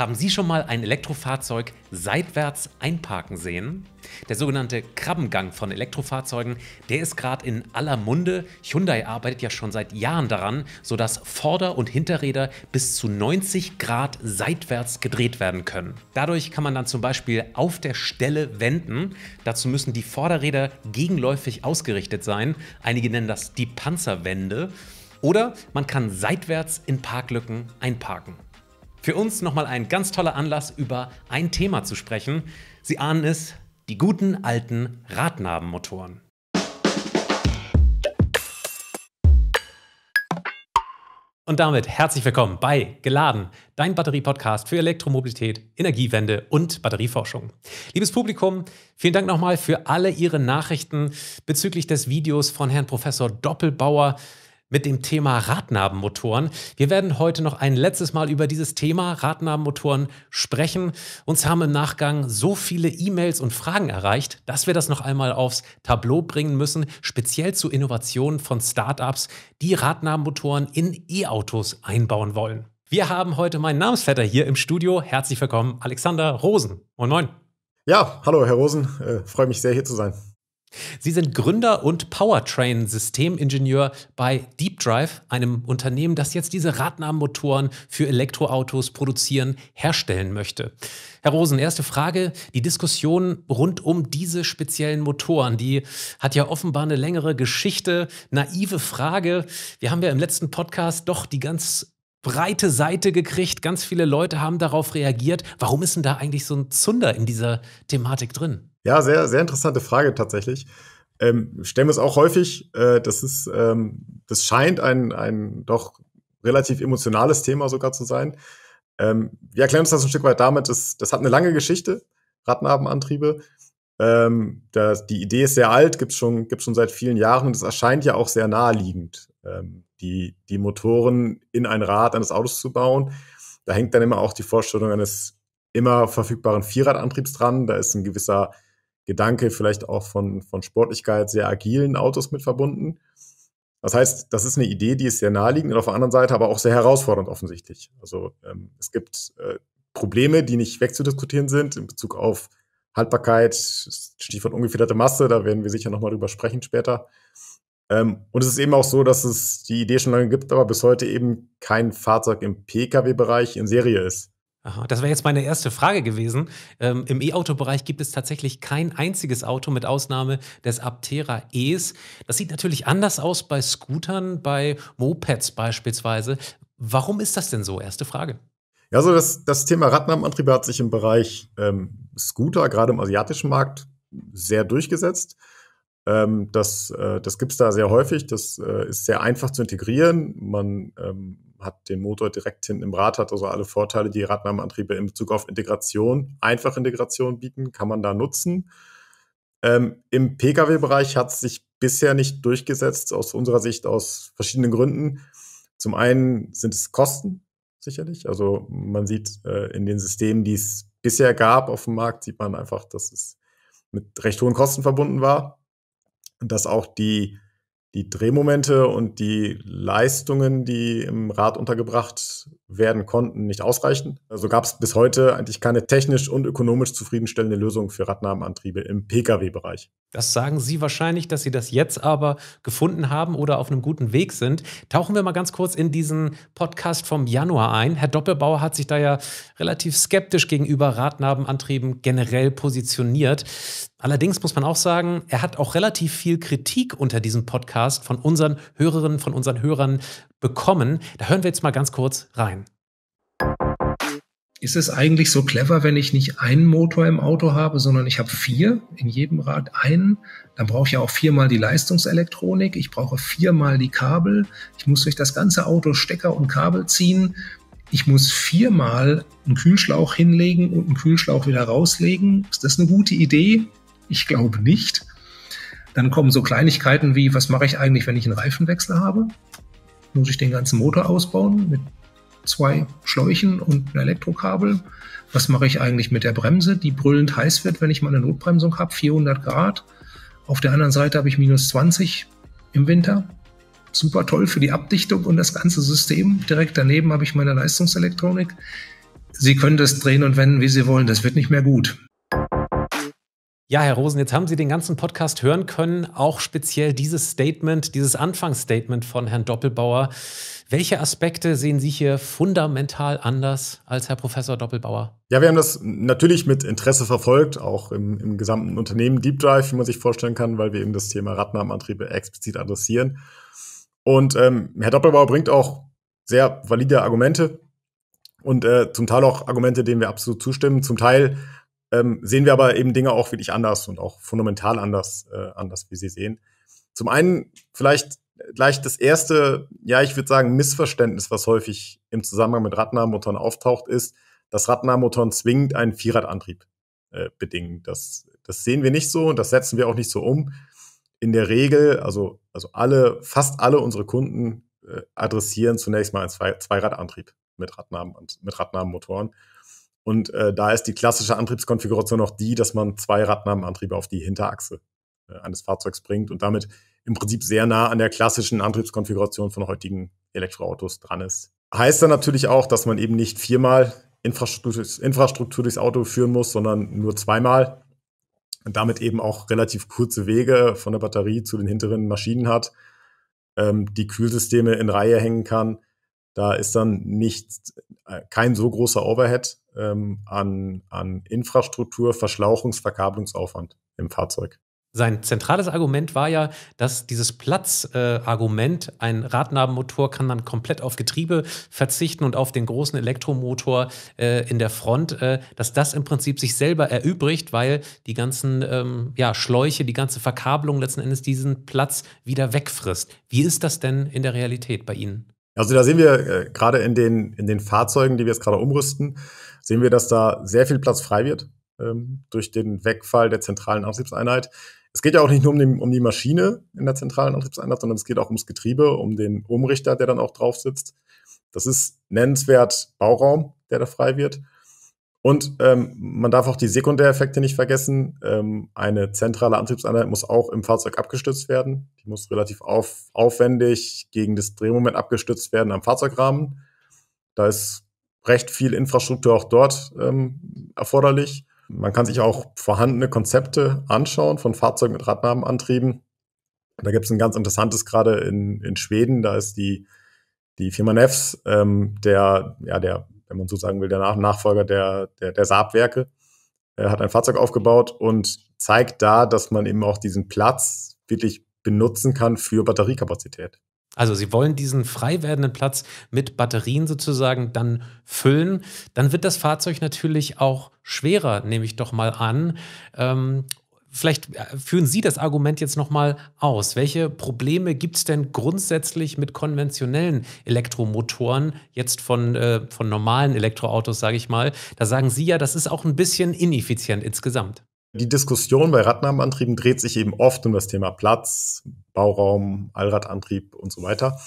Haben Sie schon mal ein Elektrofahrzeug seitwärts einparken sehen? Der sogenannte Krabbengang von Elektrofahrzeugen, der ist gerade in aller Munde. Hyundai arbeitet ja schon seit Jahren daran, sodass Vorder- und Hinterräder bis zu 90 Grad seitwärts gedreht werden können. Dadurch kann man dann zum Beispiel auf der Stelle wenden. Dazu müssen die Vorderräder gegenläufig ausgerichtet sein. Einige nennen das die Panzerwende. Oder man kann seitwärts in Parklücken einparken. Für uns nochmal ein ganz toller Anlass, über ein Thema zu sprechen. Sie ahnen es, die guten alten Radnabenmotoren. Und damit herzlich willkommen bei Geladen, dein Batterie-Podcast für Elektromobilität, Energiewende und Batterieforschung. Liebes Publikum, vielen Dank nochmal für alle Ihre Nachrichten bezüglich des Videos von Herrn Professor Doppelbauer mit dem Thema Radnabenmotoren. Wir werden heute noch ein letztes Mal über dieses Thema Radnabenmotoren sprechen. Uns haben im Nachgang so viele E-Mails und Fragen erreicht, dass wir das noch einmal aufs Tableau bringen müssen, speziell zu Innovationen von Startups, die Radnabenmotoren in E-Autos einbauen wollen. Wir haben heute meinen Namensvetter hier im Studio. Herzlich willkommen, Alexander Rosen. Moin, moin. Ja, hallo, Herr Rosen. Äh, Freue mich sehr, hier zu sein. Sie sind Gründer und Powertrain-Systemingenieur bei Deep Drive, einem Unternehmen, das jetzt diese Radnahmenmotoren für Elektroautos produzieren, herstellen möchte. Herr Rosen, erste Frage. Die Diskussion rund um diese speziellen Motoren, die hat ja offenbar eine längere Geschichte. Naive Frage. Wir haben ja im letzten Podcast doch die ganz breite Seite gekriegt. Ganz viele Leute haben darauf reagiert. Warum ist denn da eigentlich so ein Zunder in dieser Thematik drin? Ja, sehr, sehr interessante Frage tatsächlich. Ähm, stellen wir es auch häufig, äh, das ist, ähm, das scheint ein, ein doch relativ emotionales Thema sogar zu sein. Ähm, wir erklären uns das ein Stück weit damit, dass, das hat eine lange Geschichte, Rattenarbenantriebe. Ähm, das, die Idee ist sehr alt, gibt's schon, gibt's schon seit vielen Jahren und es erscheint ja auch sehr naheliegend, ähm, die, die Motoren in ein Rad eines Autos zu bauen. Da hängt dann immer auch die Vorstellung eines immer verfügbaren Vierradantriebs dran. Da ist ein gewisser Gedanke vielleicht auch von, von Sportlichkeit sehr agilen Autos mit verbunden. Das heißt, das ist eine Idee, die ist sehr naheliegend und auf der anderen Seite aber auch sehr herausfordernd offensichtlich. Also ähm, es gibt äh, Probleme, die nicht wegzudiskutieren sind in Bezug auf Haltbarkeit, Stichwort ungefederte Masse, da werden wir sicher nochmal drüber sprechen später. Ähm, und es ist eben auch so, dass es die Idee schon lange gibt, aber bis heute eben kein Fahrzeug im Pkw-Bereich in Serie ist. Aha, das wäre jetzt meine erste Frage gewesen. Ähm, Im E-Auto-Bereich gibt es tatsächlich kein einziges Auto mit Ausnahme des Aptera E's. Das sieht natürlich anders aus bei Scootern, bei Mopeds beispielsweise. Warum ist das denn so? Erste Frage. Ja, also das, das Thema Radnamenantriebe hat sich im Bereich ähm, Scooter, gerade im asiatischen Markt, sehr durchgesetzt. Ähm, das äh, das gibt es da sehr häufig. Das äh, ist sehr einfach zu integrieren. Man ähm, hat den Motor direkt hinten im Rad, hat also alle Vorteile, die Radnahmeantriebe in Bezug auf Integration, einfach Integration bieten, kann man da nutzen. Ähm, Im Pkw-Bereich hat es sich bisher nicht durchgesetzt, aus unserer Sicht aus verschiedenen Gründen. Zum einen sind es Kosten, sicherlich. Also man sieht äh, in den Systemen, die es bisher gab auf dem Markt, sieht man einfach, dass es mit recht hohen Kosten verbunden war. Und dass auch die die Drehmomente und die Leistungen, die im Rad untergebracht werden konnten, nicht ausreichen. Also gab es bis heute eigentlich keine technisch und ökonomisch zufriedenstellende Lösung für Radnahmenantriebe im Pkw-Bereich. Das sagen Sie wahrscheinlich, dass Sie das jetzt aber gefunden haben oder auf einem guten Weg sind. Tauchen wir mal ganz kurz in diesen Podcast vom Januar ein. Herr Doppelbauer hat sich da ja relativ skeptisch gegenüber Radnahmenantrieben generell positioniert. Allerdings muss man auch sagen, er hat auch relativ viel Kritik unter diesem Podcast von unseren Hörerinnen, von unseren Hörern bekommen. Da hören wir jetzt mal ganz kurz rein. Ist es eigentlich so clever, wenn ich nicht einen Motor im Auto habe, sondern ich habe vier, in jedem Rad einen? Dann brauche ich ja auch viermal die Leistungselektronik, ich brauche viermal die Kabel, ich muss durch das ganze Auto Stecker und Kabel ziehen, ich muss viermal einen Kühlschlauch hinlegen und einen Kühlschlauch wieder rauslegen. Ist das eine gute Idee? ich glaube nicht. Dann kommen so Kleinigkeiten wie, was mache ich eigentlich, wenn ich einen Reifenwechsel habe? Muss ich den ganzen Motor ausbauen mit zwei Schläuchen und ein Elektrokabel? Was mache ich eigentlich mit der Bremse, die brüllend heiß wird, wenn ich mal eine Notbremsung habe, 400 Grad? Auf der anderen Seite habe ich minus 20 im Winter. Super toll für die Abdichtung und das ganze System. Direkt daneben habe ich meine Leistungselektronik. Sie können das drehen und wenden, wie Sie wollen. Das wird nicht mehr gut. Ja, Herr Rosen, jetzt haben Sie den ganzen Podcast hören können, auch speziell dieses Statement, dieses Anfangsstatement von Herrn Doppelbauer. Welche Aspekte sehen Sie hier fundamental anders als Herr Professor Doppelbauer? Ja, wir haben das natürlich mit Interesse verfolgt, auch im, im gesamten Unternehmen Deep Drive, wie man sich vorstellen kann, weil wir eben das Thema Radnahmenantriebe explizit adressieren. Und ähm, Herr Doppelbauer bringt auch sehr valide Argumente und äh, zum Teil auch Argumente, denen wir absolut zustimmen. Zum Teil ähm, sehen wir aber eben Dinge auch wirklich anders und auch fundamental anders, äh, anders, wie sie sehen. Zum einen vielleicht gleich das erste, ja, ich würde sagen, Missverständnis, was häufig im Zusammenhang mit Radnahmotoren auftaucht, ist, dass Radnahmotoren zwingend einen Vierradantrieb äh, bedingen. Das, das sehen wir nicht so und das setzen wir auch nicht so um. In der Regel, also, also alle, fast alle unsere Kunden äh, adressieren zunächst mal einen Zweiradantrieb mit, Radnahmen, mit Radnahmenmotoren. Und äh, da ist die klassische Antriebskonfiguration noch die, dass man zwei Radnabenantriebe auf die Hinterachse äh, eines Fahrzeugs bringt und damit im Prinzip sehr nah an der klassischen Antriebskonfiguration von heutigen Elektroautos dran ist. Heißt dann natürlich auch, dass man eben nicht viermal Infrastruktur, Infrastruktur durchs Auto führen muss, sondern nur zweimal und damit eben auch relativ kurze Wege von der Batterie zu den hinteren Maschinen hat, ähm, die Kühlsysteme in Reihe hängen kann da ist dann nicht äh, kein so großer Overhead ähm, an, an Infrastruktur, Verschlauchungs-, Verkabelungsaufwand im Fahrzeug. Sein zentrales Argument war ja, dass dieses Platzargument, äh, ein Radnabenmotor kann dann komplett auf Getriebe verzichten und auf den großen Elektromotor äh, in der Front, äh, dass das im Prinzip sich selber erübrigt, weil die ganzen ähm, ja, Schläuche, die ganze Verkabelung letzten Endes diesen Platz wieder wegfrisst. Wie ist das denn in der Realität bei Ihnen? Also da sehen wir äh, gerade in den, in den Fahrzeugen, die wir jetzt gerade umrüsten, sehen wir, dass da sehr viel Platz frei wird ähm, durch den Wegfall der zentralen Antriebseinheit. Es geht ja auch nicht nur um, den, um die Maschine in der zentralen Antriebseinheit, sondern es geht auch ums Getriebe, um den Umrichter, der dann auch drauf sitzt. Das ist nennenswert Bauraum, der da frei wird. Und ähm, man darf auch die Sekundäreffekte nicht vergessen. Ähm, eine zentrale Antriebseinheit muss auch im Fahrzeug abgestützt werden. Die muss relativ auf, aufwendig gegen das Drehmoment abgestützt werden am Fahrzeugrahmen. Da ist recht viel Infrastruktur auch dort ähm, erforderlich. Man kann sich auch vorhandene Konzepte anschauen von Fahrzeugen mit Radnamenantrieben. Da gibt es ein ganz interessantes gerade in, in Schweden. Da ist die, die Firma Nefs, ähm, der, ja, der wenn man so sagen will, der Nachfolger der, der, der Saab-Werke, äh, hat ein Fahrzeug aufgebaut und zeigt da, dass man eben auch diesen Platz wirklich benutzen kann für Batteriekapazität. Also Sie wollen diesen frei werdenden Platz mit Batterien sozusagen dann füllen. Dann wird das Fahrzeug natürlich auch schwerer, nehme ich doch mal an. Ähm, Vielleicht äh, führen Sie das Argument jetzt nochmal aus. Welche Probleme gibt es denn grundsätzlich mit konventionellen Elektromotoren, jetzt von, äh, von normalen Elektroautos, sage ich mal? Da sagen Sie ja, das ist auch ein bisschen ineffizient insgesamt. Die Diskussion bei Radnahmenantrieben dreht sich eben oft um das Thema Platz, Bauraum, Allradantrieb und so weiter.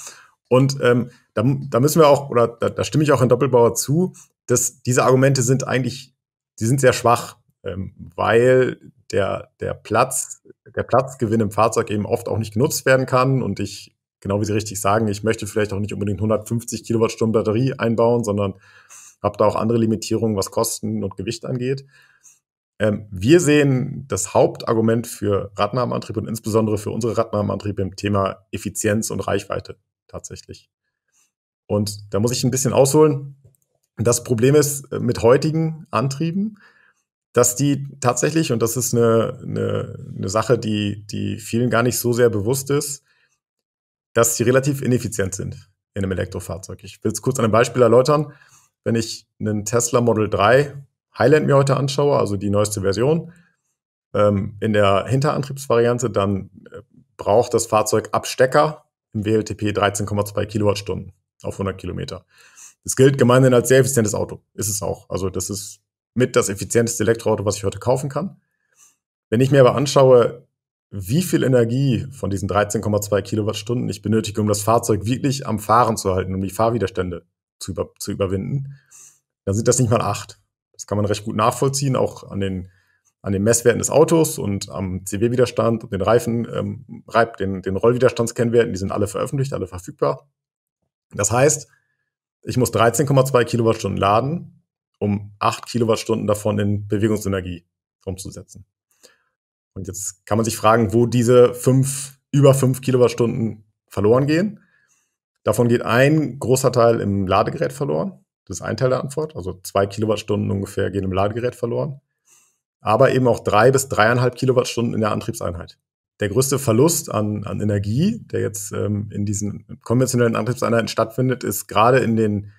Und ähm, da, da müssen wir auch, oder da, da stimme ich auch Herrn Doppelbauer zu, dass diese Argumente sind eigentlich, die sind sehr schwach, ähm, weil der, der Platz, der Platzgewinn im Fahrzeug eben oft auch nicht genutzt werden kann und ich, genau wie Sie richtig sagen, ich möchte vielleicht auch nicht unbedingt 150 Kilowattstunden Batterie einbauen, sondern habe da auch andere Limitierungen, was Kosten und Gewicht angeht. Ähm, wir sehen das Hauptargument für Radnahmenantrieb und insbesondere für unsere Radnahmenantriebe im Thema Effizienz und Reichweite tatsächlich. Und da muss ich ein bisschen ausholen. Das Problem ist äh, mit heutigen Antrieben, dass die tatsächlich, und das ist eine, eine, eine Sache, die, die vielen gar nicht so sehr bewusst ist, dass sie relativ ineffizient sind in einem Elektrofahrzeug. Ich will es kurz an einem Beispiel erläutern. Wenn ich einen Tesla Model 3 Highland mir heute anschaue, also die neueste Version, ähm, in der Hinterantriebsvariante, dann äh, braucht das Fahrzeug Abstecker im WLTP 13,2 Kilowattstunden auf 100 Kilometer. Das gilt gemeinhin als sehr effizientes Auto. Ist es auch. Also das ist mit das effizienteste Elektroauto, was ich heute kaufen kann. Wenn ich mir aber anschaue, wie viel Energie von diesen 13,2 Kilowattstunden ich benötige, um das Fahrzeug wirklich am Fahren zu halten, um die Fahrwiderstände zu, über zu überwinden, dann sind das nicht mal acht. Das kann man recht gut nachvollziehen, auch an den, an den Messwerten des Autos und am CW-Widerstand und den Reifen, ähm, Reib, den, den Rollwiderstandskennwerten, die sind alle veröffentlicht, alle verfügbar. Das heißt, ich muss 13,2 Kilowattstunden laden, um 8 Kilowattstunden davon in Bewegungsenergie umzusetzen. Und jetzt kann man sich fragen, wo diese fünf, über 5 Kilowattstunden verloren gehen. Davon geht ein großer Teil im Ladegerät verloren. Das ist ein Teil der Antwort. Also zwei Kilowattstunden ungefähr gehen im Ladegerät verloren. Aber eben auch drei bis dreieinhalb Kilowattstunden in der Antriebseinheit. Der größte Verlust an, an Energie, der jetzt ähm, in diesen konventionellen Antriebseinheiten stattfindet, ist gerade in den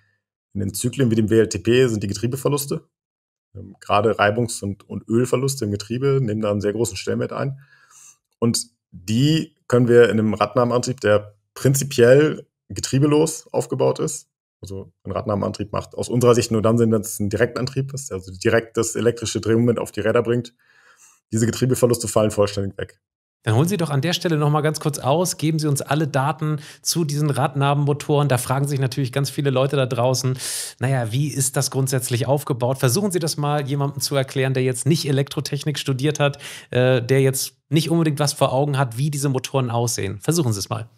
in den Zyklen wie dem WLTP sind die Getriebeverluste, ähm, gerade Reibungs- und, und Ölverluste im Getriebe, nehmen da einen sehr großen Stellenwert ein. Und die können wir in einem Radnahmenantrieb, der prinzipiell getriebelos aufgebaut ist, also ein Radnahmenantrieb macht aus unserer Sicht nur dann Sinn, wenn es ein Direktantrieb ist, also direkt das elektrische Drehmoment auf die Räder bringt. Diese Getriebeverluste fallen vollständig weg. Dann holen Sie doch an der Stelle nochmal ganz kurz aus, geben Sie uns alle Daten zu diesen Radnabenmotoren. Da fragen sich natürlich ganz viele Leute da draußen, naja, wie ist das grundsätzlich aufgebaut? Versuchen Sie das mal jemandem zu erklären, der jetzt nicht Elektrotechnik studiert hat, äh, der jetzt nicht unbedingt was vor Augen hat, wie diese Motoren aussehen. Versuchen Sie es mal.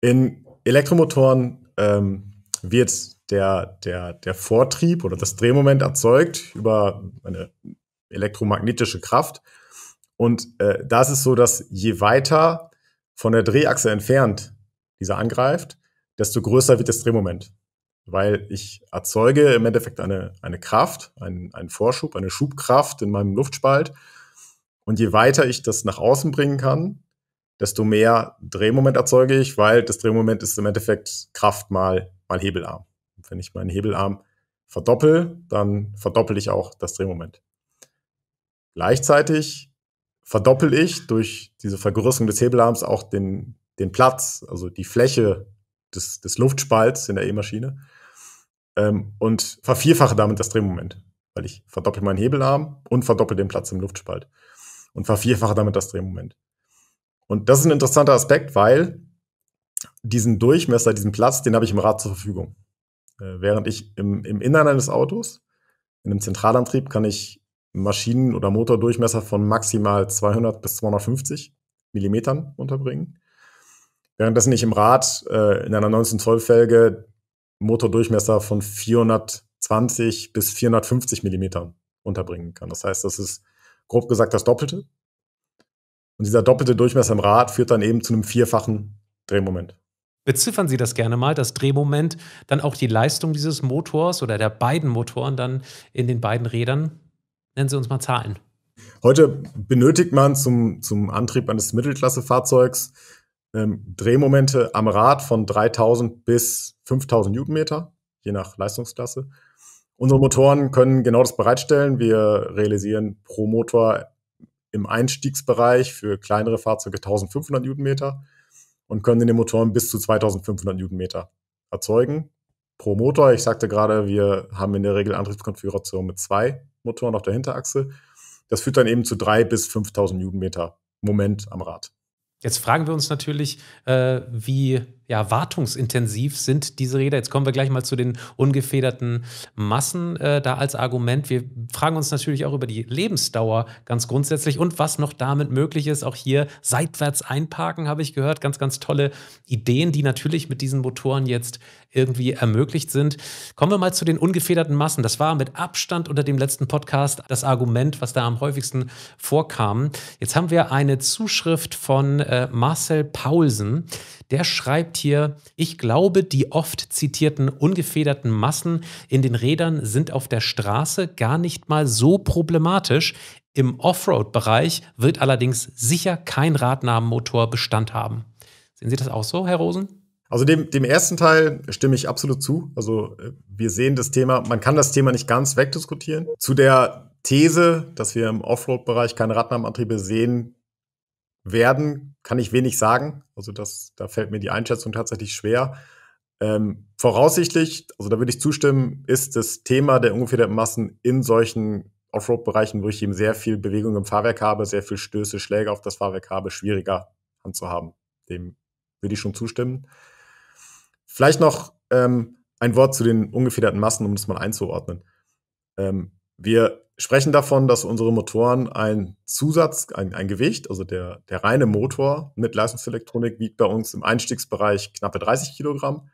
In Elektromotoren ähm, wird der, der, der Vortrieb oder das Drehmoment erzeugt über eine elektromagnetische Kraft. Und äh, da ist es so, dass je weiter von der Drehachse entfernt dieser angreift, desto größer wird das Drehmoment. Weil ich erzeuge im Endeffekt eine, eine Kraft, einen, einen Vorschub, eine Schubkraft in meinem Luftspalt. Und je weiter ich das nach außen bringen kann, desto mehr Drehmoment erzeuge ich, weil das Drehmoment ist im Endeffekt Kraft mal, mal Hebelarm. Und wenn ich meinen Hebelarm verdoppel, dann verdoppel ich auch das Drehmoment. Gleichzeitig verdoppel ich durch diese Vergrößerung des Hebelarms auch den, den Platz, also die Fläche des, des Luftspalts in der E-Maschine ähm, und vervierfache damit das Drehmoment, weil ich verdoppel meinen Hebelarm und verdoppel den Platz im Luftspalt und vervierfache damit das Drehmoment. Und das ist ein interessanter Aspekt, weil diesen Durchmesser, diesen Platz, den habe ich im Rad zur Verfügung. Äh, während ich im, im Innern eines Autos, in einem Zentralantrieb, kann ich Maschinen- oder Motordurchmesser von maximal 200 bis 250 Millimetern unterbringen. Währenddessen ich im Rad äh, in einer 19-Zoll-Felge Motordurchmesser von 420 bis 450 Millimetern unterbringen kann. Das heißt, das ist grob gesagt das Doppelte. Und dieser doppelte Durchmesser im Rad führt dann eben zu einem vierfachen Drehmoment. Beziffern Sie das gerne mal, das Drehmoment, dann auch die Leistung dieses Motors oder der beiden Motoren dann in den beiden Rädern? Nennen Sie uns mal Zahlen. Heute benötigt man zum, zum Antrieb eines Mittelklassefahrzeugs ähm, Drehmomente am Rad von 3000 bis 5000 Newtonmeter, je nach Leistungsklasse. Unsere Motoren können genau das bereitstellen. Wir realisieren pro Motor im Einstiegsbereich für kleinere Fahrzeuge 1500 Newtonmeter und können in den Motoren bis zu 2500 Newtonmeter erzeugen pro Motor. Ich sagte gerade, wir haben in der Regel Antriebskonfiguration mit zwei Motoren auf der Hinterachse. Das führt dann eben zu drei bis 5000 Newtonmeter Moment am Rad. Jetzt fragen wir uns natürlich, äh, wie ja, wartungsintensiv sind diese Räder. Jetzt kommen wir gleich mal zu den ungefederten Massen äh, da als Argument. Wir fragen uns natürlich auch über die Lebensdauer ganz grundsätzlich und was noch damit möglich ist. Auch hier seitwärts einparken, habe ich gehört. Ganz, ganz tolle Ideen, die natürlich mit diesen Motoren jetzt irgendwie ermöglicht sind. Kommen wir mal zu den ungefederten Massen. Das war mit Abstand unter dem letzten Podcast das Argument, was da am häufigsten vorkam. Jetzt haben wir eine Zuschrift von äh, Marcel Paulsen. Der schreibt hier, ich glaube, die oft zitierten ungefederten Massen in den Rädern sind auf der Straße gar nicht mal so problematisch. Im Offroad-Bereich wird allerdings sicher kein Radnamenmotor Bestand haben. Sehen Sie das auch so, Herr Rosen? Also dem, dem ersten Teil stimme ich absolut zu. Also äh, wir sehen das Thema, man kann das Thema nicht ganz wegdiskutieren. Zu der These, dass wir im Offroad-Bereich keine Radnamenantriebe sehen, werden, kann ich wenig sagen. Also das, da fällt mir die Einschätzung tatsächlich schwer. Ähm, voraussichtlich, also da würde ich zustimmen, ist das Thema der ungefederten Massen in solchen Offroad-Bereichen, wo ich eben sehr viel Bewegung im Fahrwerk habe, sehr viel Stöße, Schläge auf das Fahrwerk habe, schwieriger anzuhaben. Dem würde ich schon zustimmen. Vielleicht noch ähm, ein Wort zu den ungefederten Massen, um das mal einzuordnen. Ähm, wir sprechen davon, dass unsere Motoren ein Zusatz, ein, ein Gewicht, also der, der reine Motor mit Leistungselektronik wiegt bei uns im Einstiegsbereich knappe 30 Kilogramm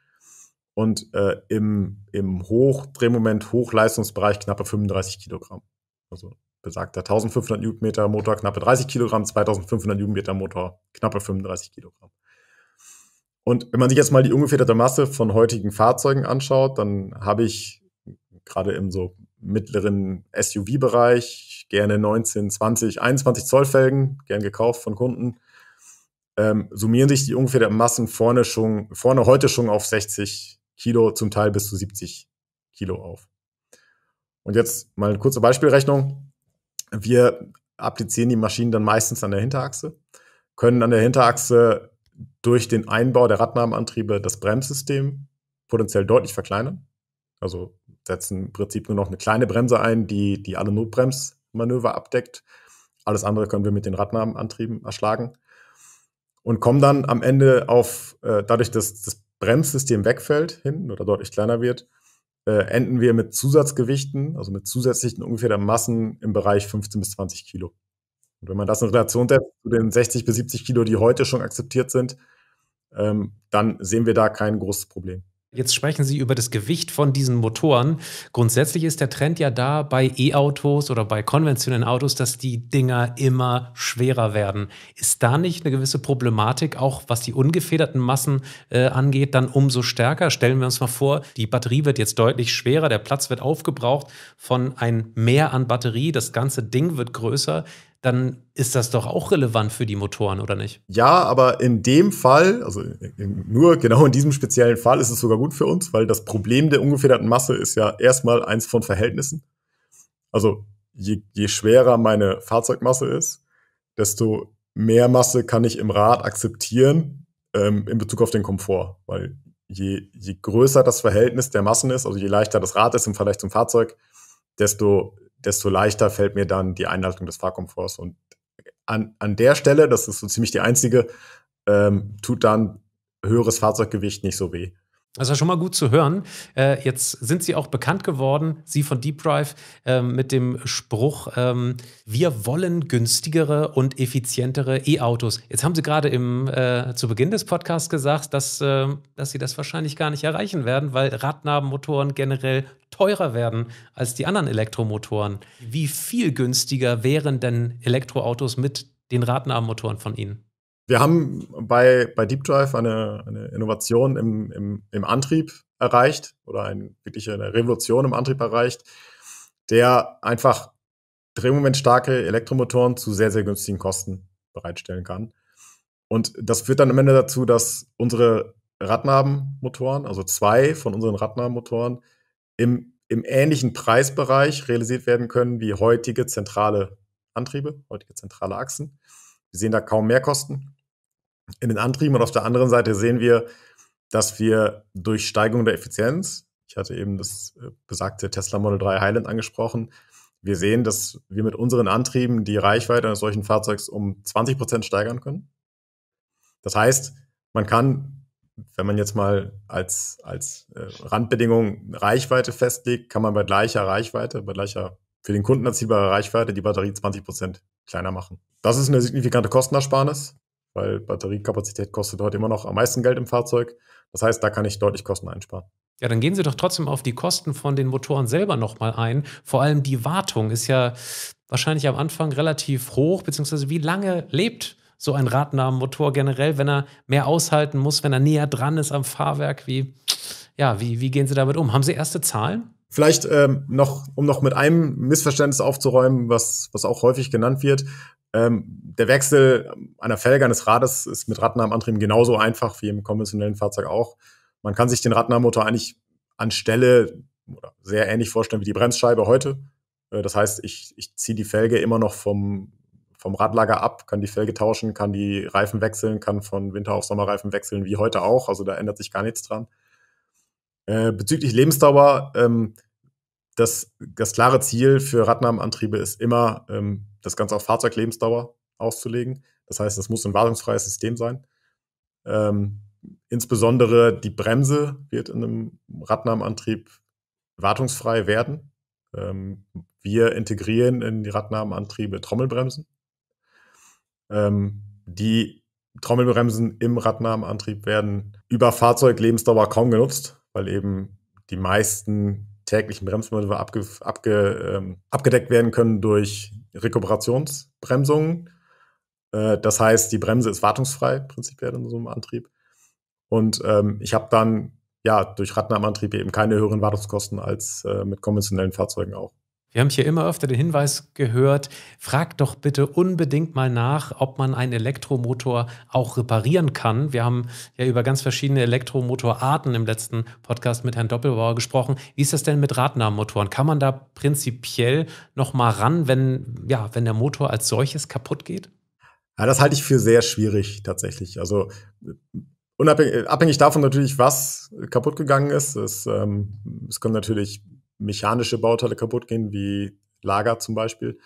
und äh, im, im Hochdrehmoment, Hochleistungsbereich knappe 35 Kilogramm. Also besagter 1500 Newtonmeter Motor knappe 30 Kilogramm, 2500 Newtonmeter Motor knappe 35 Kilogramm. Und wenn man sich jetzt mal die ungefährdete Masse von heutigen Fahrzeugen anschaut, dann habe ich gerade im so mittleren SUV-Bereich, gerne 19, 20, 21 Zoll Felgen, gern gekauft von Kunden. Ähm, summieren sich die ungefähr der Massen vorne schon, vorne heute schon auf 60 Kilo, zum Teil bis zu 70 Kilo auf. Und jetzt mal eine kurze Beispielrechnung. Wir applizieren die Maschinen dann meistens an der Hinterachse, können an der Hinterachse durch den Einbau der Radnahmenantriebe das Bremssystem potenziell deutlich verkleinern. Also setzen im Prinzip nur noch eine kleine Bremse ein, die, die alle Notbremsmanöver abdeckt. Alles andere können wir mit den Radnabenantrieben erschlagen. Und kommen dann am Ende auf, äh, dadurch, dass das Bremssystem wegfällt hinten oder deutlich kleiner wird, äh, enden wir mit Zusatzgewichten, also mit zusätzlichen ungefähr der Massen im Bereich 15 bis 20 Kilo. Und wenn man das in Relation setzt zu den 60 bis 70 Kilo, die heute schon akzeptiert sind, ähm, dann sehen wir da kein großes Problem. Jetzt sprechen Sie über das Gewicht von diesen Motoren. Grundsätzlich ist der Trend ja da bei E-Autos oder bei konventionellen Autos, dass die Dinger immer schwerer werden. Ist da nicht eine gewisse Problematik, auch was die ungefederten Massen äh, angeht, dann umso stärker? Stellen wir uns mal vor, die Batterie wird jetzt deutlich schwerer, der Platz wird aufgebraucht von ein Mehr an Batterie, das ganze Ding wird größer dann ist das doch auch relevant für die Motoren, oder nicht? Ja, aber in dem Fall, also nur genau in diesem speziellen Fall ist es sogar gut für uns, weil das Problem der ungefederten Masse ist ja erstmal eins von Verhältnissen. Also je, je schwerer meine Fahrzeugmasse ist, desto mehr Masse kann ich im Rad akzeptieren ähm, in Bezug auf den Komfort, weil je, je größer das Verhältnis der Massen ist, also je leichter das Rad ist im Vergleich zum Fahrzeug, desto desto leichter fällt mir dann die Einhaltung des Fahrkomforts. Und an, an der Stelle, das ist so ziemlich die einzige, ähm, tut dann höheres Fahrzeuggewicht nicht so weh. Das also war schon mal gut zu hören. Äh, jetzt sind Sie auch bekannt geworden, Sie von Deep Drive, äh, mit dem Spruch, ähm, wir wollen günstigere und effizientere E-Autos. Jetzt haben Sie gerade im, äh, zu Beginn des Podcasts gesagt, dass, äh, dass Sie das wahrscheinlich gar nicht erreichen werden, weil Radnabenmotoren generell teurer werden als die anderen Elektromotoren. Wie viel günstiger wären denn Elektroautos mit den Radnabenmotoren von Ihnen? Wir haben bei, bei Deep Drive eine, eine Innovation im, im, im Antrieb erreicht oder ein, wirklich eine Revolution im Antrieb erreicht, der einfach drehmomentstarke Elektromotoren zu sehr, sehr günstigen Kosten bereitstellen kann. Und das führt dann am Ende dazu, dass unsere Radnabenmotoren, also zwei von unseren Radnabenmotoren, im, im ähnlichen Preisbereich realisiert werden können wie heutige zentrale Antriebe, heutige zentrale Achsen. Wir sehen da kaum mehr Kosten in den Antrieben. Und auf der anderen Seite sehen wir, dass wir durch Steigerung der Effizienz, ich hatte eben das äh, besagte Tesla Model 3 Highland angesprochen, wir sehen, dass wir mit unseren Antrieben die Reichweite eines solchen Fahrzeugs um 20 Prozent steigern können. Das heißt, man kann, wenn man jetzt mal als, als äh, Randbedingung Reichweite festlegt, kann man bei gleicher Reichweite, bei gleicher für den Kunden erzielbarer Reichweite die Batterie 20 Prozent kleiner machen. Das ist eine signifikante Kostenersparnis weil Batteriekapazität kostet heute immer noch am meisten Geld im Fahrzeug. Das heißt, da kann ich deutlich Kosten einsparen. Ja, dann gehen Sie doch trotzdem auf die Kosten von den Motoren selber nochmal ein. Vor allem die Wartung ist ja wahrscheinlich am Anfang relativ hoch, beziehungsweise wie lange lebt so ein Radnamenmotor generell, wenn er mehr aushalten muss, wenn er näher dran ist am Fahrwerk? Wie, ja, wie, wie gehen Sie damit um? Haben Sie erste Zahlen? Vielleicht ähm, noch, um noch mit einem Missverständnis aufzuräumen, was, was auch häufig genannt wird. Ähm, der Wechsel einer Felge eines Rades ist mit Radnahmantrieben genauso einfach wie im konventionellen Fahrzeug auch. Man kann sich den Radnahmotor eigentlich anstelle oder sehr ähnlich vorstellen wie die Bremsscheibe heute. Äh, das heißt, ich, ich ziehe die Felge immer noch vom, vom Radlager ab, kann die Felge tauschen, kann die Reifen wechseln, kann von Winter auf Sommerreifen wechseln, wie heute auch. Also da ändert sich gar nichts dran. Äh, bezüglich Lebensdauer, ähm, das, das klare Ziel für Radnahmenantriebe ist immer, ähm, das Ganze auf Fahrzeuglebensdauer auszulegen. Das heißt, es muss ein wartungsfreies System sein. Ähm, insbesondere die Bremse wird in einem Radnahmenantrieb wartungsfrei werden. Ähm, wir integrieren in die Radnahmenantriebe Trommelbremsen. Ähm, die Trommelbremsen im Radnahmenantrieb werden über Fahrzeuglebensdauer kaum genutzt weil eben die meisten täglichen Bremsmittel abge, abge, ähm, abgedeckt werden können durch Rekuperationsbremsungen. Äh, das heißt, die Bremse ist wartungsfrei, prinzipiell in so einem Antrieb. Und ähm, ich habe dann ja durch Radnamantrieb eben keine höheren Wartungskosten als äh, mit konventionellen Fahrzeugen auch. Wir haben hier immer öfter den Hinweis gehört, fragt doch bitte unbedingt mal nach, ob man einen Elektromotor auch reparieren kann. Wir haben ja über ganz verschiedene Elektromotorarten im letzten Podcast mit Herrn Doppelbauer gesprochen. Wie ist das denn mit Radnahmenmotoren? Kann man da prinzipiell nochmal ran, wenn, ja, wenn der Motor als solches kaputt geht? Ja, das halte ich für sehr schwierig tatsächlich. Also unabhängig abhängig davon natürlich, was kaputt gegangen ist. Es, ähm, es können natürlich mechanische Bauteile kaputt gehen, wie Lager zum Beispiel.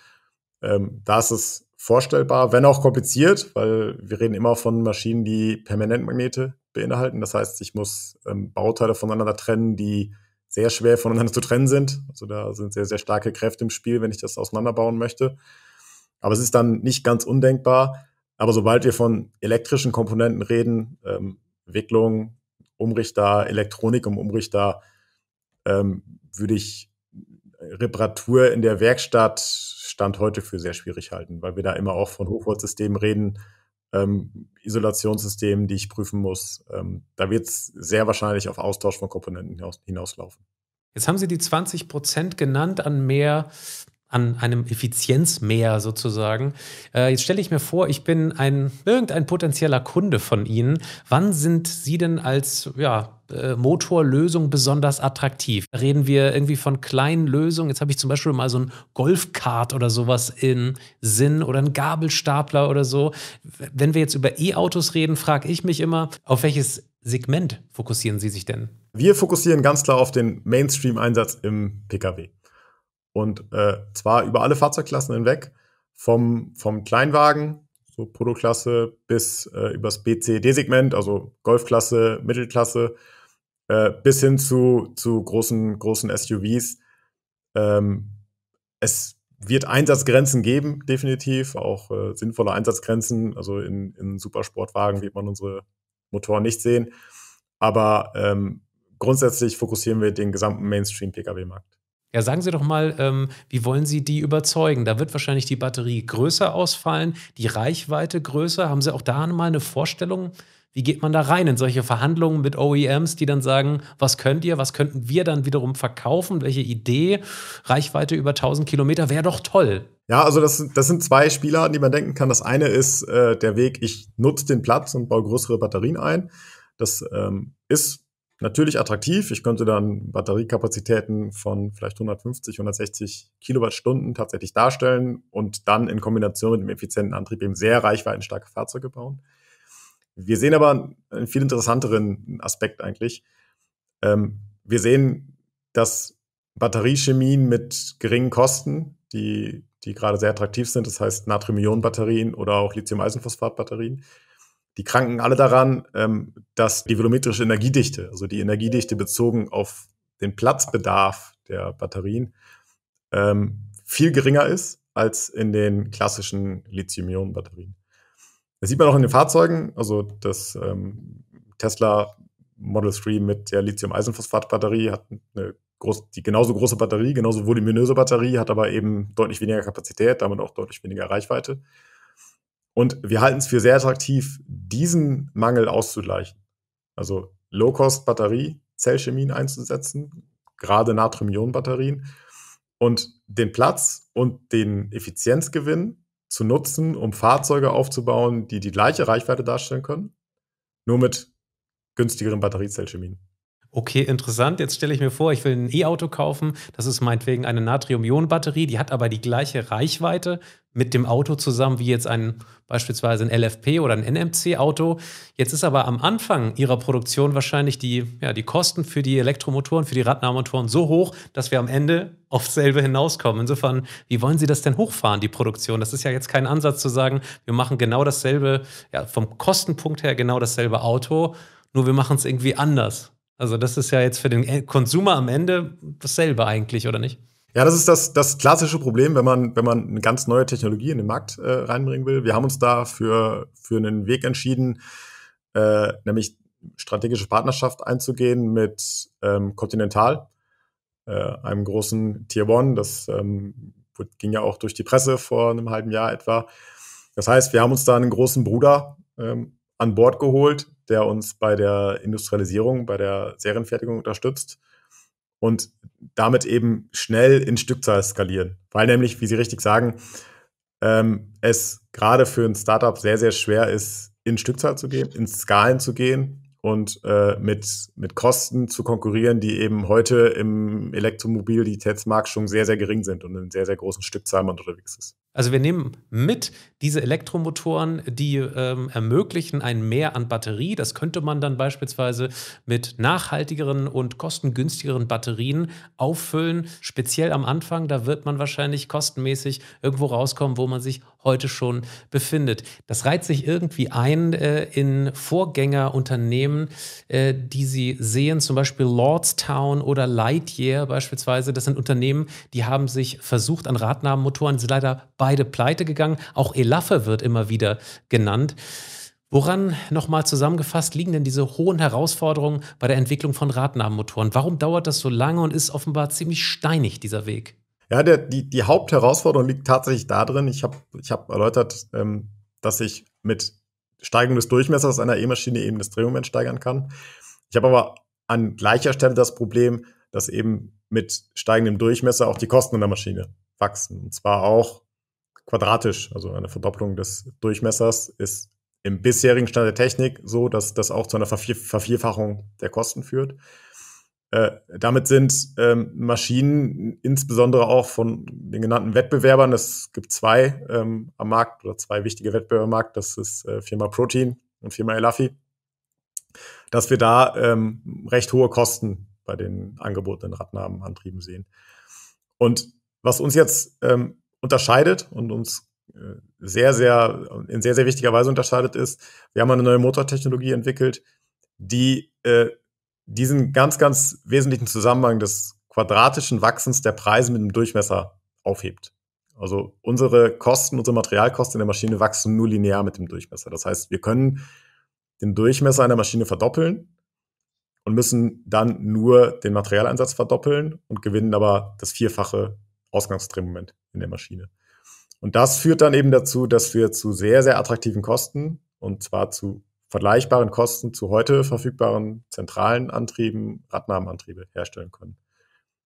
Ähm, da ist es vorstellbar, wenn auch kompliziert, weil wir reden immer von Maschinen, die Permanentmagnete beinhalten. Das heißt, ich muss ähm, Bauteile voneinander trennen, die sehr schwer voneinander zu trennen sind. Also da sind sehr, sehr starke Kräfte im Spiel, wenn ich das auseinanderbauen möchte. Aber es ist dann nicht ganz undenkbar. Aber sobald wir von elektrischen Komponenten reden, ähm, Wicklung, Umrichter, Elektronik im Umrichter, ähm, würde ich äh, Reparatur in der Werkstatt Stand heute für sehr schwierig halten, weil wir da immer auch von mhm. Hochvoltsystemen reden, ähm, Isolationssystemen, die ich prüfen muss. Ähm, da wird es sehr wahrscheinlich auf Austausch von Komponenten hinaus, hinauslaufen. Jetzt haben Sie die 20 Prozent genannt an mehr an einem Effizienzmeer sozusagen. Äh, jetzt stelle ich mir vor, ich bin ein irgendein potenzieller Kunde von Ihnen. Wann sind Sie denn als ja, äh, Motorlösung besonders attraktiv? Reden wir irgendwie von kleinen Lösungen? Jetzt habe ich zum Beispiel mal so ein Golfkart oder sowas in Sinn oder einen Gabelstapler oder so. Wenn wir jetzt über E-Autos reden, frage ich mich immer, auf welches Segment fokussieren Sie sich denn? Wir fokussieren ganz klar auf den Mainstream-Einsatz im Pkw. Und äh, zwar über alle Fahrzeugklassen hinweg, vom, vom Kleinwagen, so Protoklasse, bis äh, übers BCD-Segment, also Golfklasse, Mittelklasse, äh, bis hin zu, zu großen, großen SUVs. Ähm, es wird Einsatzgrenzen geben, definitiv, auch äh, sinnvolle Einsatzgrenzen. Also in, in Supersportwagen wird man unsere Motoren nicht sehen. Aber ähm, grundsätzlich fokussieren wir den gesamten Mainstream-Pkw-Markt. Ja, sagen Sie doch mal, ähm, wie wollen Sie die überzeugen? Da wird wahrscheinlich die Batterie größer ausfallen, die Reichweite größer. Haben Sie auch da mal eine Vorstellung? Wie geht man da rein in solche Verhandlungen mit OEMs, die dann sagen, was könnt ihr, was könnten wir dann wiederum verkaufen? Welche Idee? Reichweite über 1000 Kilometer wäre doch toll. Ja, also das, das sind zwei Spielarten, die man denken kann. Das eine ist äh, der Weg, ich nutze den Platz und baue größere Batterien ein. Das ähm, ist natürlich attraktiv. Ich könnte dann Batteriekapazitäten von vielleicht 150, 160 Kilowattstunden tatsächlich darstellen und dann in Kombination mit dem effizienten Antrieb eben sehr reichweitenstarke Fahrzeuge bauen. Wir sehen aber einen viel interessanteren Aspekt eigentlich. Ähm, wir sehen, dass Batteriechemien mit geringen Kosten, die, die gerade sehr attraktiv sind, das heißt Natrium-Ionen-Batterien oder auch Lithium-Eisenphosphat-Batterien, batterien die kranken alle daran, ähm, dass die volumetrische Energiedichte, also die Energiedichte bezogen auf den Platzbedarf der Batterien, ähm, viel geringer ist als in den klassischen Lithium-Ionen-Batterien. Das sieht man auch in den Fahrzeugen, also das ähm, Tesla Model 3 mit der Lithium-Eisenphosphat-Batterie hat eine groß, die genauso große Batterie, genauso voluminöse Batterie, hat aber eben deutlich weniger Kapazität, damit auch deutlich weniger Reichweite. Und wir halten es für sehr attraktiv, diesen Mangel auszugleichen. Also Low-Cost-Batterie, Zellchemien einzusetzen, gerade Natrium-Ionen-Batterien und den Platz und den Effizienzgewinn zu nutzen, um Fahrzeuge aufzubauen, die die gleiche Reichweite darstellen können, nur mit günstigeren Batteriezellchemien. Okay, interessant. Jetzt stelle ich mir vor, ich will ein E-Auto kaufen. Das ist meinetwegen eine Natrium-Ionen-Batterie. Die hat aber die gleiche Reichweite mit dem Auto zusammen wie jetzt ein beispielsweise ein LFP oder ein NMC-Auto. Jetzt ist aber am Anfang ihrer Produktion wahrscheinlich die, ja, die Kosten für die Elektromotoren, für die Radnahmotoren so hoch, dass wir am Ende auf selbe hinauskommen. Insofern, wie wollen Sie das denn hochfahren, die Produktion? Das ist ja jetzt kein Ansatz zu sagen, wir machen genau dasselbe, ja, vom Kostenpunkt her genau dasselbe Auto, nur wir machen es irgendwie anders. Also das ist ja jetzt für den Konsumer am Ende dasselbe eigentlich, oder nicht? Ja, das ist das, das klassische Problem, wenn man, wenn man eine ganz neue Technologie in den Markt äh, reinbringen will. Wir haben uns da für, für einen Weg entschieden, äh, nämlich strategische Partnerschaft einzugehen mit ähm, Continental, äh, einem großen Tier One. Das ähm, ging ja auch durch die Presse vor einem halben Jahr etwa. Das heißt, wir haben uns da einen großen Bruder ähm, an Bord geholt, der uns bei der Industrialisierung, bei der Serienfertigung unterstützt und damit eben schnell in Stückzahl skalieren. Weil nämlich, wie Sie richtig sagen, ähm, es gerade für ein Startup sehr, sehr schwer ist, in Stückzahl zu gehen, in Skalen zu gehen und äh, mit, mit Kosten zu konkurrieren, die eben heute im Elektromobilitätsmarkt schon sehr, sehr gering sind und in sehr, sehr großen Stückzahlen unterwegs ist. Also wir nehmen mit diese Elektromotoren, die ähm, ermöglichen ein Mehr an Batterie. Das könnte man dann beispielsweise mit nachhaltigeren und kostengünstigeren Batterien auffüllen. Speziell am Anfang, da wird man wahrscheinlich kostenmäßig irgendwo rauskommen, wo man sich heute schon befindet. Das reiht sich irgendwie ein äh, in Vorgängerunternehmen, äh, die Sie sehen, zum Beispiel Lordstown oder Lightyear beispielsweise. Das sind Unternehmen, die haben sich versucht an Radnamenmotoren, sind leider beide pleite gegangen. Auch Elaffe wird immer wieder genannt. Woran nochmal zusammengefasst liegen denn diese hohen Herausforderungen bei der Entwicklung von Radnamenmotoren? Warum dauert das so lange und ist offenbar ziemlich steinig, dieser Weg? Ja, der, die, die Hauptherausforderung liegt tatsächlich darin, ich habe ich hab erläutert, ähm, dass ich mit Steigung des Durchmessers einer E-Maschine eben das Drehmoment steigern kann. Ich habe aber an gleicher Stelle das Problem, dass eben mit steigendem Durchmesser auch die Kosten in der Maschine wachsen. Und zwar auch quadratisch, also eine Verdopplung des Durchmessers ist im bisherigen Stand der Technik so, dass das auch zu einer Vervier Vervierfachung der Kosten führt. Äh, damit sind ähm, Maschinen insbesondere auch von den genannten Wettbewerbern, es gibt zwei ähm, am Markt oder zwei wichtige Wettbewerber am Markt, das ist äh, Firma Protein und Firma Elafi, dass wir da ähm, recht hohe Kosten bei den angebotenen Radnamenantrieben sehen. Und was uns jetzt ähm, unterscheidet und uns äh, sehr, sehr, in sehr, sehr wichtiger Weise unterscheidet ist, wir haben eine neue Motortechnologie entwickelt, die äh, diesen ganz, ganz wesentlichen Zusammenhang des quadratischen Wachsens der Preise mit dem Durchmesser aufhebt. Also unsere Kosten, unsere Materialkosten in der Maschine wachsen nur linear mit dem Durchmesser. Das heißt, wir können den Durchmesser einer Maschine verdoppeln und müssen dann nur den Materialeinsatz verdoppeln und gewinnen aber das Vierfache Ausgangsdrehmoment in der Maschine. Und das führt dann eben dazu, dass wir zu sehr, sehr attraktiven Kosten und zwar zu vergleichbaren Kosten zu heute verfügbaren zentralen Antrieben Radnahmenantriebe herstellen können.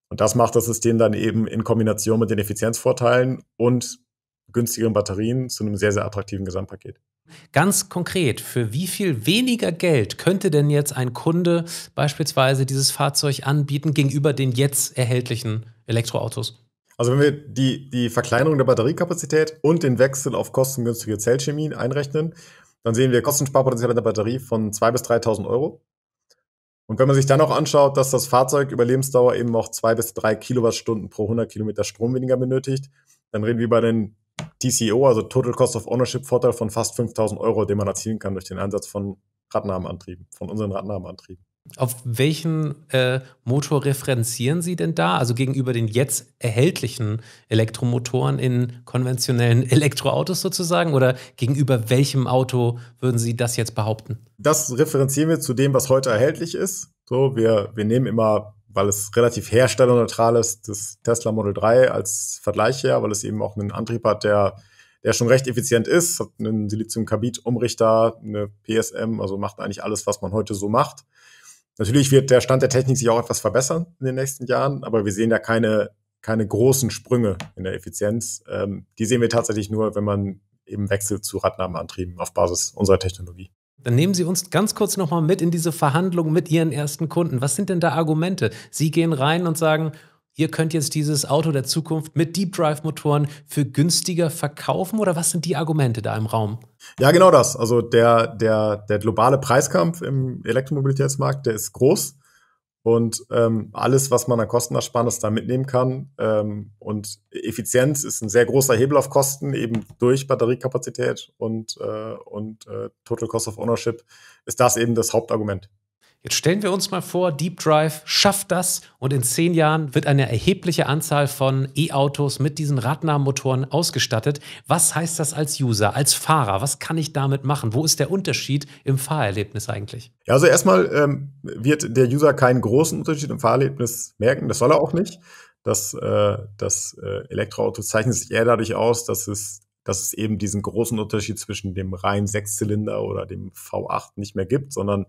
Und das macht das System dann eben in Kombination mit den Effizienzvorteilen und günstigeren Batterien zu einem sehr, sehr attraktiven Gesamtpaket. Ganz konkret, für wie viel weniger Geld könnte denn jetzt ein Kunde beispielsweise dieses Fahrzeug anbieten gegenüber den jetzt erhältlichen Elektroautos? Also wenn wir die, die Verkleinerung der Batteriekapazität und den Wechsel auf kostengünstige Zellchemie einrechnen, dann sehen wir Kostensparpotenzial in der Batterie von 2.000 bis 3.000 Euro. Und wenn man sich dann auch anschaut, dass das Fahrzeug über Lebensdauer eben auch zwei bis drei Kilowattstunden pro 100 Kilometer Strom weniger benötigt, dann reden wir über den TCO, also Total Cost of Ownership Vorteil von fast 5000 Euro, den man erzielen kann durch den Einsatz von Radnahmenantrieben, von unseren Radnahmenantrieben. Auf welchen äh, Motor referenzieren Sie denn da? Also gegenüber den jetzt erhältlichen Elektromotoren in konventionellen Elektroautos sozusagen? Oder gegenüber welchem Auto würden Sie das jetzt behaupten? Das referenzieren wir zu dem, was heute erhältlich ist. So, wir, wir nehmen immer, weil es relativ herstellerneutral ist, das Tesla Model 3 als Vergleich her, weil es eben auch einen Antrieb hat, der der schon recht effizient ist, hat einen Silizium-Carbid-Umrichter, eine PSM, also macht eigentlich alles, was man heute so macht. Natürlich wird der Stand der Technik sich auch etwas verbessern in den nächsten Jahren, aber wir sehen da keine, keine großen Sprünge in der Effizienz. Ähm, die sehen wir tatsächlich nur, wenn man eben wechselt zu Radnahmeantrieben auf Basis unserer Technologie. Dann nehmen Sie uns ganz kurz nochmal mit in diese Verhandlung mit Ihren ersten Kunden. Was sind denn da Argumente? Sie gehen rein und sagen, ihr könnt jetzt dieses Auto der Zukunft mit Deep Drive Motoren für günstiger verkaufen oder was sind die Argumente da im Raum? Ja, genau das. Also der, der, der globale Preiskampf im Elektromobilitätsmarkt, der ist groß. Und ähm, alles, was man an Kostenersparnis da mitnehmen kann ähm, und Effizienz ist ein sehr großer Hebel auf Kosten, eben durch Batteriekapazität und, äh, und äh, Total Cost of Ownership, ist das eben das Hauptargument. Jetzt stellen wir uns mal vor, Deep Drive schafft das und in zehn Jahren wird eine erhebliche Anzahl von E-Autos mit diesen Radnahmotoren ausgestattet. Was heißt das als User, als Fahrer? Was kann ich damit machen? Wo ist der Unterschied im Fahrerlebnis eigentlich? Ja, also erstmal ähm, wird der User keinen großen Unterschied im Fahrerlebnis merken. Das soll er auch nicht. Das, äh, das äh, Elektroauto zeichnet sich eher dadurch aus, dass es dass es eben diesen großen Unterschied zwischen dem reinen Sechszylinder oder dem V8 nicht mehr gibt, sondern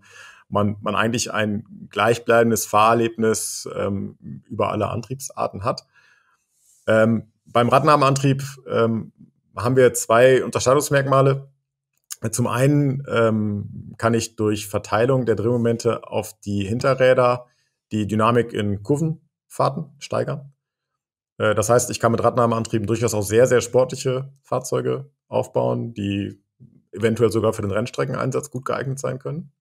man, man eigentlich ein gleichbleibendes Fahrerlebnis ähm, über alle Antriebsarten hat. Ähm, beim Radnahmenantrieb ähm, haben wir zwei Unterscheidungsmerkmale. Zum einen ähm, kann ich durch Verteilung der Drehmomente auf die Hinterräder die Dynamik in Kurvenfahrten steigern. Äh, das heißt, ich kann mit Radnahmeantrieben durchaus auch sehr, sehr sportliche Fahrzeuge aufbauen, die eventuell sogar für den Rennstreckeneinsatz gut geeignet sein können.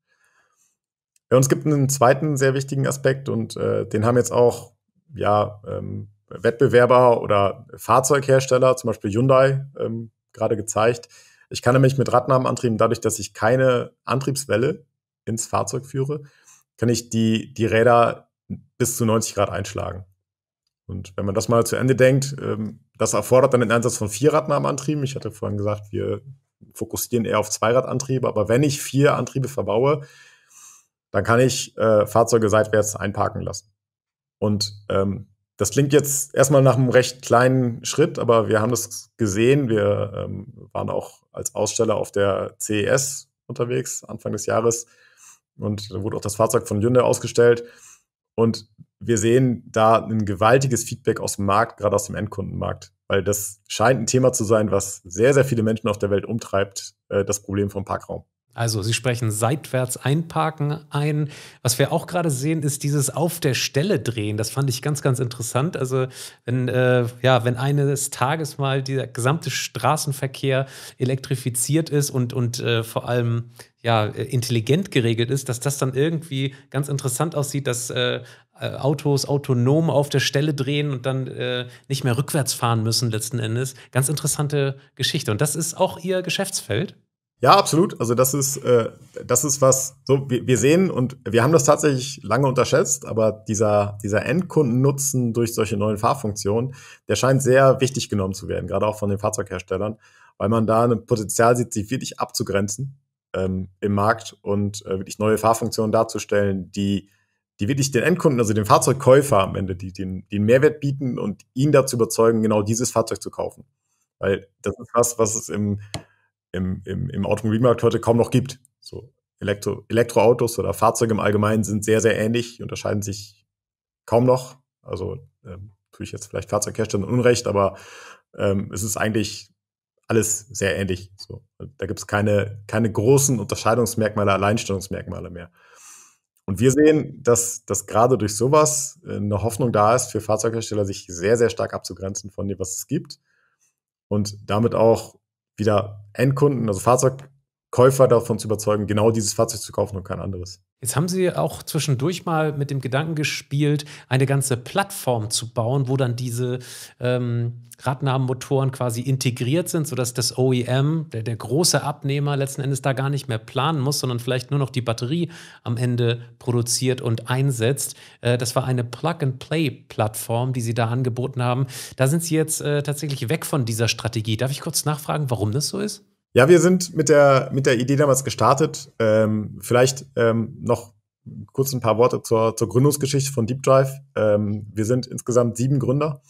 Ja, und es gibt einen zweiten sehr wichtigen Aspekt und äh, den haben jetzt auch ja, ähm, Wettbewerber oder Fahrzeughersteller, zum Beispiel Hyundai, ähm, gerade gezeigt. Ich kann nämlich mit Radnahmenantrieben, dadurch, dass ich keine Antriebswelle ins Fahrzeug führe, kann ich die, die Räder bis zu 90 Grad einschlagen. Und wenn man das mal zu Ende denkt, ähm, das erfordert dann den Einsatz von vier Vierradnahmenantrieben. Ich hatte vorhin gesagt, wir fokussieren eher auf Zweiradantriebe, aber wenn ich vier Antriebe verbaue, dann kann ich äh, Fahrzeuge seitwärts einparken lassen. Und ähm, das klingt jetzt erstmal nach einem recht kleinen Schritt, aber wir haben das gesehen. Wir ähm, waren auch als Aussteller auf der CES unterwegs, Anfang des Jahres. Und da wurde auch das Fahrzeug von Hyundai ausgestellt. Und wir sehen da ein gewaltiges Feedback aus dem Markt, gerade aus dem Endkundenmarkt. Weil das scheint ein Thema zu sein, was sehr, sehr viele Menschen auf der Welt umtreibt, äh, das Problem vom Parkraum. Also Sie sprechen seitwärts einparken ein. Was wir auch gerade sehen, ist dieses auf der Stelle drehen. Das fand ich ganz, ganz interessant. Also wenn, äh, ja, wenn eines Tages mal dieser gesamte Straßenverkehr elektrifiziert ist und, und äh, vor allem ja, intelligent geregelt ist, dass das dann irgendwie ganz interessant aussieht, dass äh, Autos autonom auf der Stelle drehen und dann äh, nicht mehr rückwärts fahren müssen letzten Endes. Ganz interessante Geschichte. Und das ist auch Ihr Geschäftsfeld. Ja, absolut. Also das ist, äh, das ist was, so, wir, wir sehen und wir haben das tatsächlich lange unterschätzt, aber dieser, dieser Endkundennutzen durch solche neuen Fahrfunktionen, der scheint sehr wichtig genommen zu werden, gerade auch von den Fahrzeugherstellern, weil man da ein Potenzial sieht, sich wirklich abzugrenzen ähm, im Markt und äh, wirklich neue Fahrfunktionen darzustellen, die, die wirklich den Endkunden, also den Fahrzeugkäufer am Ende, die den, den Mehrwert bieten und ihn dazu überzeugen, genau dieses Fahrzeug zu kaufen. Weil das ist was, was es im im, im, im Automobilmarkt heute kaum noch gibt. So Elektro, Elektroautos oder Fahrzeuge im Allgemeinen sind sehr, sehr ähnlich, unterscheiden sich kaum noch. Also ähm, tue ich jetzt vielleicht Fahrzeugherstellern Unrecht, aber ähm, es ist eigentlich alles sehr ähnlich. So, da gibt es keine, keine großen Unterscheidungsmerkmale, Alleinstellungsmerkmale mehr. Und wir sehen, dass, dass gerade durch sowas äh, eine Hoffnung da ist, für Fahrzeughersteller sich sehr, sehr stark abzugrenzen von dem, was es gibt und damit auch wieder Endkunden, also Fahrzeugkäufer davon zu überzeugen, genau dieses Fahrzeug zu kaufen und kein anderes. Jetzt haben Sie auch zwischendurch mal mit dem Gedanken gespielt, eine ganze Plattform zu bauen, wo dann diese ähm, Radnamenmotoren quasi integriert sind, sodass das OEM, der, der große Abnehmer, letzten Endes da gar nicht mehr planen muss, sondern vielleicht nur noch die Batterie am Ende produziert und einsetzt. Äh, das war eine Plug-and-Play-Plattform, die Sie da angeboten haben. Da sind Sie jetzt äh, tatsächlich weg von dieser Strategie. Darf ich kurz nachfragen, warum das so ist? Ja, wir sind mit der, mit der Idee damals gestartet. Ähm, vielleicht ähm, noch kurz ein paar Worte zur, zur Gründungsgeschichte von Deep Drive. Ähm, wir sind insgesamt sieben Gründer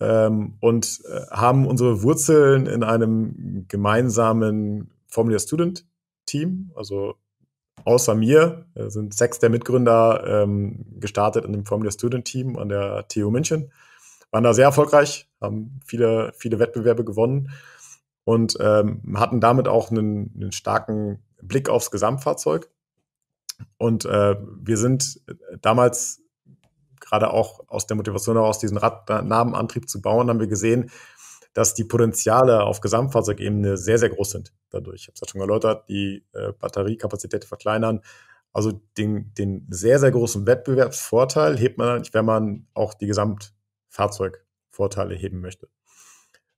ähm, und äh, haben unsere Wurzeln in einem gemeinsamen Formula Student Team. Also außer mir äh, sind sechs der Mitgründer ähm, gestartet in dem Formula Student Team an der TU München. Waren da sehr erfolgreich, haben viele, viele Wettbewerbe gewonnen und ähm, hatten damit auch einen, einen starken Blick aufs Gesamtfahrzeug. Und äh, wir sind äh, damals gerade auch aus der Motivation heraus, diesen Radnabenantrieb zu bauen, haben wir gesehen, dass die Potenziale auf Gesamtfahrzeugebene sehr, sehr groß sind dadurch. Ich habe es ja schon erläutert, die äh, Batteriekapazität verkleinern. Also den, den sehr, sehr großen Wettbewerbsvorteil hebt man nicht, wenn man auch die Gesamtfahrzeugvorteile heben möchte.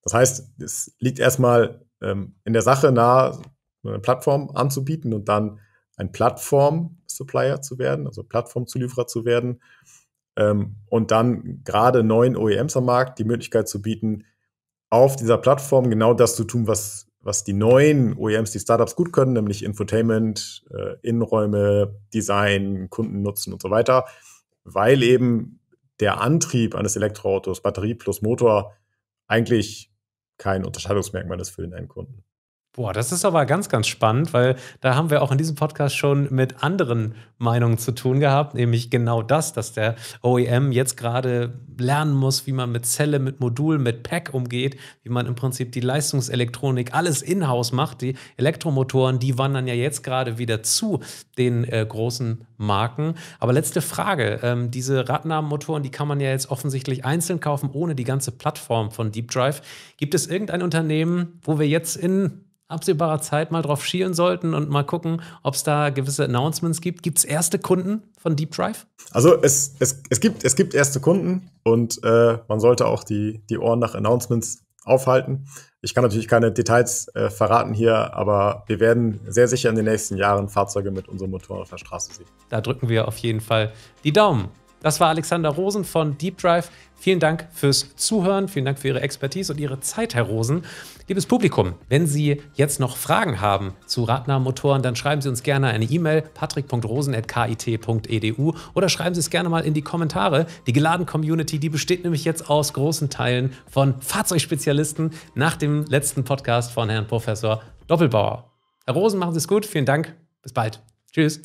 Das heißt, es liegt erstmal ähm, in der Sache nahe, eine Plattform anzubieten und dann ein Plattform-Supplier zu werden, also Plattform-Zulieferer zu werden ähm, und dann gerade neuen OEMs am Markt die Möglichkeit zu bieten, auf dieser Plattform genau das zu tun, was, was die neuen OEMs, die Startups gut können, nämlich Infotainment, äh, Innenräume, Design, Kundennutzen und so weiter, weil eben der Antrieb eines Elektroautos, Batterie plus Motor, eigentlich kein Unterscheidungsmerkmal ist für den Endkunden. Boah, das ist aber ganz, ganz spannend, weil da haben wir auch in diesem Podcast schon mit anderen Meinungen zu tun gehabt, nämlich genau das, dass der OEM jetzt gerade lernen muss, wie man mit Zelle, mit Modul, mit Pack umgeht, wie man im Prinzip die Leistungselektronik alles in-house macht. Die Elektromotoren, die wandern ja jetzt gerade wieder zu den äh, großen Marken. Aber letzte Frage, ähm, diese Radnamenmotoren, die kann man ja jetzt offensichtlich einzeln kaufen, ohne die ganze Plattform von Deep Drive. Gibt es irgendein Unternehmen, wo wir jetzt in absehbarer Zeit mal drauf schielen sollten und mal gucken, ob es da gewisse Announcements gibt. Gibt es erste Kunden von Deep Drive? Also es, es, es, gibt, es gibt erste Kunden und äh, man sollte auch die, die Ohren nach Announcements aufhalten. Ich kann natürlich keine Details äh, verraten hier, aber wir werden sehr sicher in den nächsten Jahren Fahrzeuge mit unserem Motor auf der Straße sehen. Da drücken wir auf jeden Fall die Daumen. Das war Alexander Rosen von Deep Drive. Vielen Dank fürs Zuhören, vielen Dank für Ihre Expertise und Ihre Zeit, Herr Rosen. Liebes Publikum, wenn Sie jetzt noch Fragen haben zu Radnahmotoren, dann schreiben Sie uns gerne eine E-Mail patrick.rosen.kit.edu oder schreiben Sie es gerne mal in die Kommentare. Die geladen Community, die besteht nämlich jetzt aus großen Teilen von Fahrzeugspezialisten nach dem letzten Podcast von Herrn Professor Doppelbauer. Herr Rosen, machen Sie es gut. Vielen Dank. Bis bald. Tschüss.